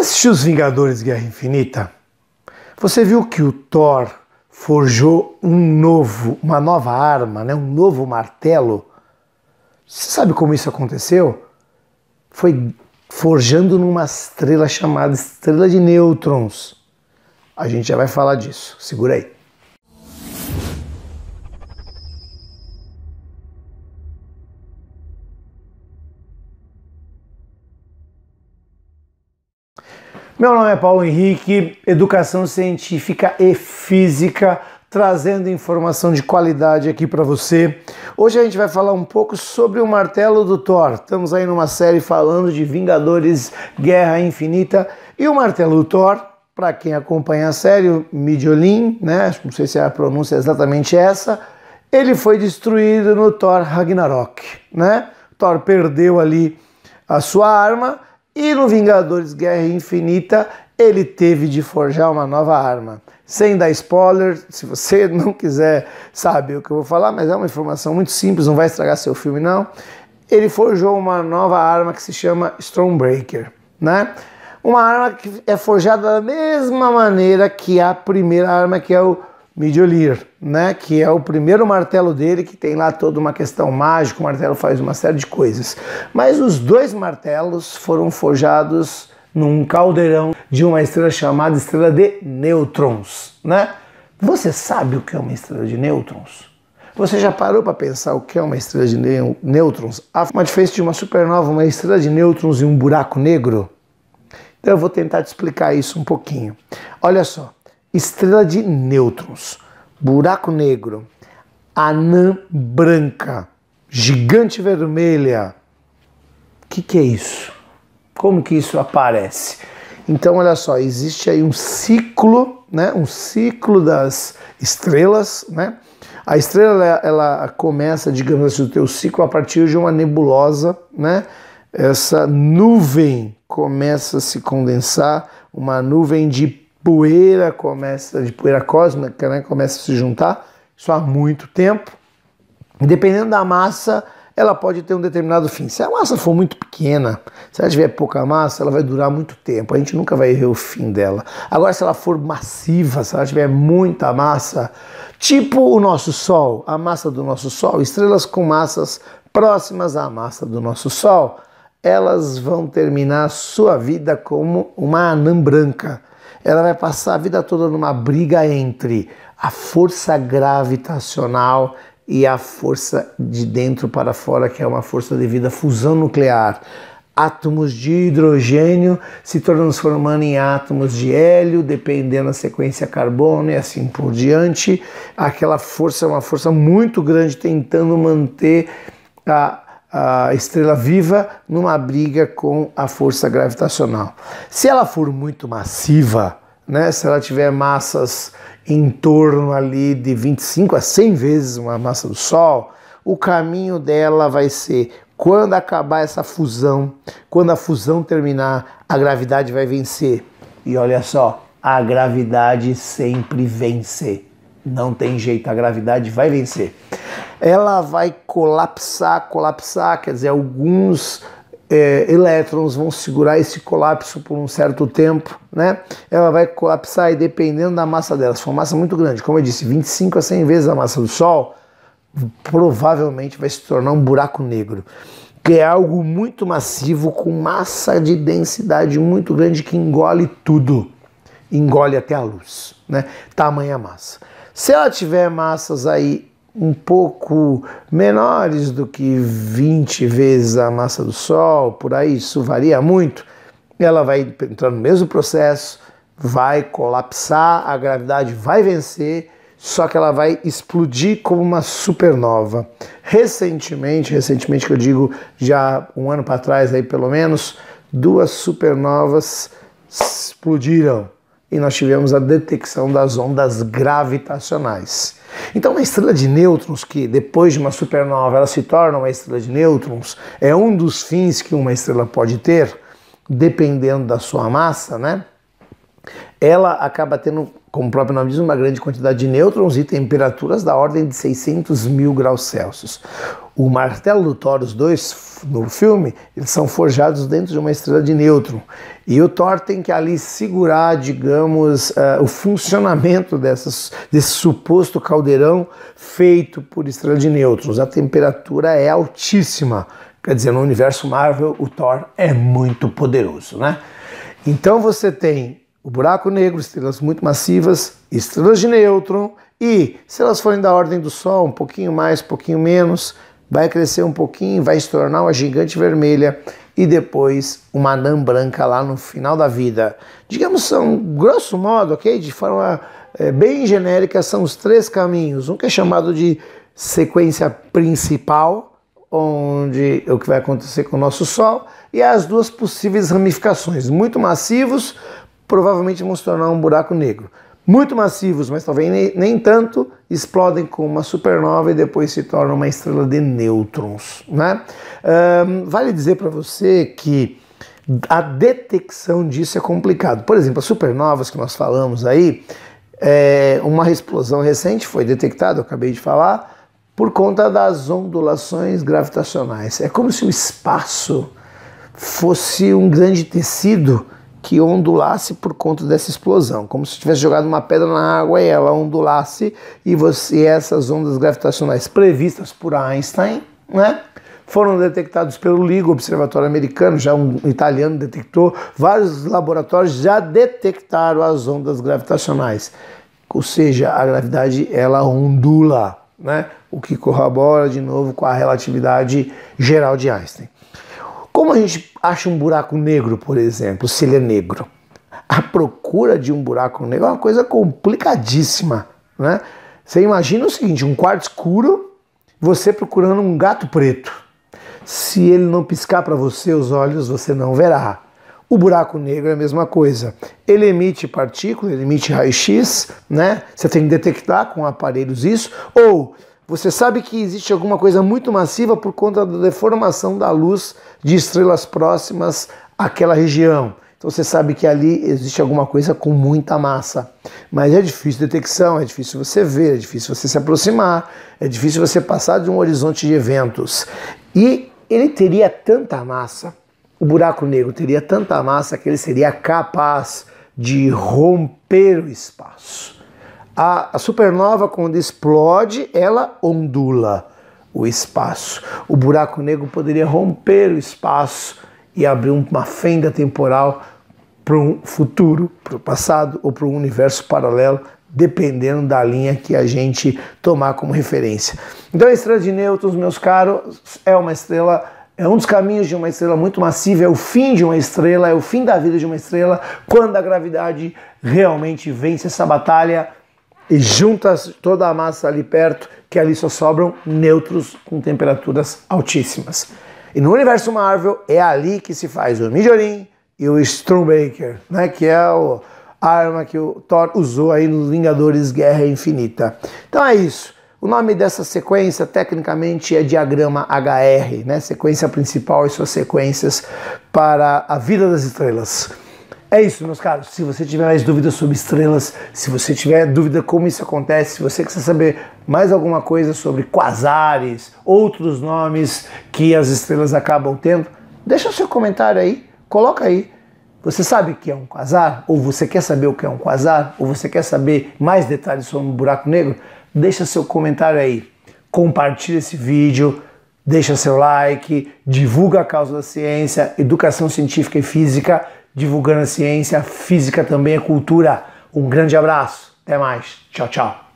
Você assistiu os Vingadores Guerra Infinita? Você viu que o Thor forjou um novo, uma nova arma, né? um novo martelo? Você sabe como isso aconteceu? Foi forjando numa estrela chamada estrela de nêutrons. A gente já vai falar disso. Segura aí. Meu nome é Paulo Henrique, Educação Científica e Física, trazendo informação de qualidade aqui para você. Hoje a gente vai falar um pouco sobre o martelo do Thor. Estamos aí numa série falando de Vingadores Guerra Infinita e o martelo do Thor. Para quem acompanha a série, Midolin, né? Não sei se a pronúncia é exatamente essa. Ele foi destruído no Thor Ragnarok, né? Thor perdeu ali a sua arma e no Vingadores Guerra Infinita, ele teve de forjar uma nova arma. Sem dar spoiler, se você não quiser saber o que eu vou falar, mas é uma informação muito simples, não vai estragar seu filme não. Ele forjou uma nova arma que se chama Stormbreaker, né? Uma arma que é forjada da mesma maneira que a primeira arma, que é o Mediolir, né, que é o primeiro martelo dele, que tem lá toda uma questão mágica, o martelo faz uma série de coisas. Mas os dois martelos foram forjados num caldeirão de uma estrela chamada estrela de nêutrons, né? Você sabe o que é uma estrela de nêutrons? Você já parou para pensar o que é uma estrela de nêutrons? Há uma diferença de uma supernova, uma estrela de nêutrons e um buraco negro? Então eu vou tentar te explicar isso um pouquinho. Olha só, estrela de nêutrons, buraco negro, anã branca, gigante vermelha. O que, que é isso? Como que isso aparece? Então, olha só, existe aí um ciclo, né? Um ciclo das estrelas, né? A estrela ela começa, digamos assim, o teu ciclo a partir de uma nebulosa, né? Essa nuvem começa a se condensar, uma nuvem de poeira começa, de poeira cósmica, né, começa a se juntar, isso há muito tempo. E dependendo da massa, ela pode ter um determinado fim. Se a massa for muito pequena, se ela tiver pouca massa, ela vai durar muito tempo. A gente nunca vai ver o fim dela. Agora, se ela for massiva, se ela tiver muita massa, tipo o nosso Sol, a massa do nosso Sol, estrelas com massas próximas à massa do nosso Sol, elas vão terminar sua vida como uma anã branca ela vai passar a vida toda numa briga entre a força gravitacional e a força de dentro para fora, que é uma força devida à fusão nuclear. Átomos de hidrogênio se transformando em átomos de hélio, dependendo da sequência carbono e assim por diante. Aquela força é uma força muito grande tentando manter a, a estrela viva numa briga com a força gravitacional. Se ela for muito massiva, né, se ela tiver massas em torno ali de 25 a 100 vezes uma massa do Sol, o caminho dela vai ser quando acabar essa fusão, quando a fusão terminar, a gravidade vai vencer. E olha só, a gravidade sempre vence. Não tem jeito, a gravidade vai vencer. Ela vai colapsar, colapsar, quer dizer, alguns é, elétrons vão segurar esse colapso por um certo tempo, né? Ela vai colapsar e dependendo da massa dela, se for uma massa muito grande, como eu disse, 25 a 100 vezes a massa do Sol, provavelmente vai se tornar um buraco negro, que é algo muito massivo com massa de densidade muito grande que engole tudo engole até a luz, né? Tamanha massa. Se ela tiver massas aí um pouco menores do que 20 vezes a massa do Sol, por aí, isso varia muito, ela vai entrar no mesmo processo, vai colapsar, a gravidade vai vencer, só que ela vai explodir como uma supernova. Recentemente, recentemente que eu digo já um ano para trás aí pelo menos, duas supernovas explodiram e nós tivemos a detecção das ondas gravitacionais. Então, uma estrela de nêutrons, que depois de uma supernova ela se torna uma estrela de nêutrons, é um dos fins que uma estrela pode ter, dependendo da sua massa, né? Ela acaba tendo como o próprio nome diz, uma grande quantidade de nêutrons e temperaturas da ordem de 600 mil graus Celsius. O martelo do Thor, os dois no filme, eles são forjados dentro de uma estrela de nêutron. E o Thor tem que ali segurar, digamos, uh, o funcionamento dessas, desse suposto caldeirão feito por estrela de nêutrons. A temperatura é altíssima. Quer dizer, no universo Marvel, o Thor é muito poderoso, né? Então você tem o buraco negro, estrelas muito massivas, estrelas de nêutron, e se elas forem da ordem do Sol, um pouquinho mais, um pouquinho menos, vai crescer um pouquinho, vai se tornar uma gigante vermelha e depois uma anã branca lá no final da vida. Digamos, são, grosso modo, ok? De forma é, bem genérica, são os três caminhos. Um que é chamado de sequência principal, onde é o que vai acontecer com o nosso Sol, e as duas possíveis ramificações, muito massivos, provavelmente vão se tornar um buraco negro. Muito massivos, mas talvez nem, nem tanto, explodem com uma supernova e depois se tornam uma estrela de nêutrons. Né? Um, vale dizer para você que a detecção disso é complicado. Por exemplo, as supernovas que nós falamos aí, é, uma explosão recente foi detectada, eu acabei de falar, por conta das ondulações gravitacionais. É como se o espaço fosse um grande tecido que ondulasse por conta dessa explosão, como se tivesse jogado uma pedra na água e ela ondulasse e você essas ondas gravitacionais previstas por Einstein, né? Foram detectados pelo LIGO, observatório americano, já um italiano detectou, vários laboratórios já detectaram as ondas gravitacionais. Ou seja, a gravidade ela ondula, né? O que corrobora de novo com a relatividade geral de Einstein. Como a gente acha um buraco negro, por exemplo, se ele é negro? A procura de um buraco negro é uma coisa complicadíssima, né? Você imagina o seguinte, um quarto escuro, você procurando um gato preto. Se ele não piscar para você os olhos, você não verá. O buraco negro é a mesma coisa. Ele emite partículas, ele emite raio-x, né? Você tem que detectar com aparelhos isso, ou você sabe que existe alguma coisa muito massiva por conta da deformação da luz de estrelas próximas àquela região. Então você sabe que ali existe alguma coisa com muita massa. Mas é difícil detecção, é difícil você ver, é difícil você se aproximar, é difícil você passar de um horizonte de eventos. E ele teria tanta massa, o buraco negro teria tanta massa que ele seria capaz de romper o espaço. A, a supernova, quando explode, ela ondula o espaço. O buraco negro poderia romper o espaço e abrir uma fenda temporal para um futuro, para o passado ou para um universo paralelo, dependendo da linha que a gente tomar como referência. Então a estrela de nêutrons, meus caros, é uma estrela é um dos caminhos de uma estrela muito massiva, é o fim de uma estrela, é o fim da vida de uma estrela, quando a gravidade realmente vence essa batalha e juntas toda a massa ali perto, que ali só sobram neutros com temperaturas altíssimas. E no universo Marvel é ali que se faz o Mijorin e o Stormbreaker, né, que é a arma que o Thor usou aí nos Vingadores Guerra Infinita. Então é isso. O nome dessa sequência, tecnicamente, é diagrama HR, né? Sequência principal e suas sequências para a vida das estrelas. É isso, meus caros. Se você tiver mais dúvidas sobre estrelas, se você tiver dúvida como isso acontece, se você quiser saber mais alguma coisa sobre quasares, outros nomes que as estrelas acabam tendo, deixa seu comentário aí, coloca aí. Você sabe o que é um quasar? Ou você quer saber o que é um quasar? Ou você quer saber mais detalhes sobre um buraco negro? Deixa seu comentário aí. Compartilha esse vídeo deixa seu like, divulga a causa da ciência, educação científica e física divulgando a ciência, a física também a cultura. Um grande abraço, até mais, tchau, tchau.